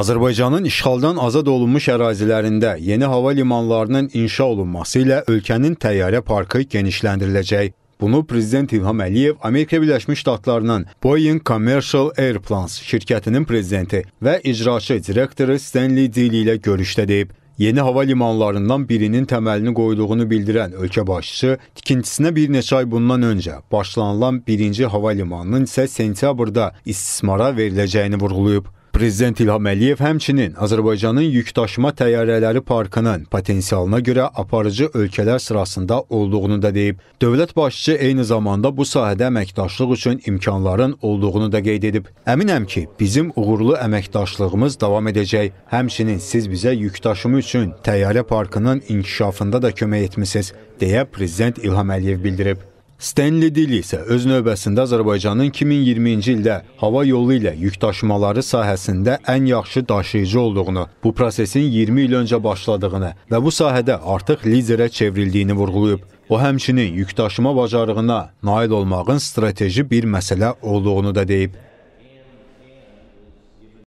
Azərbaycanın işğaldan azad olunmuş ərazilərində yeni hava limanlarının inşa olunması ilə ölkənin təyyarə parkı genişləndiriləcək. Bunu Prezident İlham Əliyev Amerika Birləşmiş Ştatlarının Boeing Commercial Airplanes şirkətinin prezidenti və icraçı direktoru Stanley Dili ilə görüşdə deyib. Yeni hava limanlarından birinin təməlini qoyduğunu bildirən ölkə başçısı tikintisinə bir neçə ay bundan öncə başlanılan birinci hava limanının isə sentyabrda istismara veriləcəyini vurğulayıb. Prezident İlham Əliyev həmçinin Azərbaycanın yükdaşıma təyyarələri parkının potensialına görə aparıcı ölkələr sırasında olduğunu da deyib. Dövlət başçı eyni zamanda bu sahədə əməkdaşlıq üçün imkanların olduğunu da qeyd edib. Əminəm ki, bizim uğurlu əməkdaşlığımız davam edəcək. Həmçinin siz bizə yükdaşımı üçün təyyarə parkının inkişafında da kömək etmisiniz, deyə Prezident İlham Əliyev bildirib. Stenli Dili isə öz növbəsində Azərbaycanın 2020-ci ildə hava yolu ilə yükdaşımaları sahəsində ən yaxşı daşıyıcı olduğunu, bu prosesin 20 il öncə başladığını və bu sahədə artıq liderə çevrildiyini vurğulayıb. O həmçinin yükdaşıma bacarığına nail olmağın strateji bir məsələ olduğunu da deyib.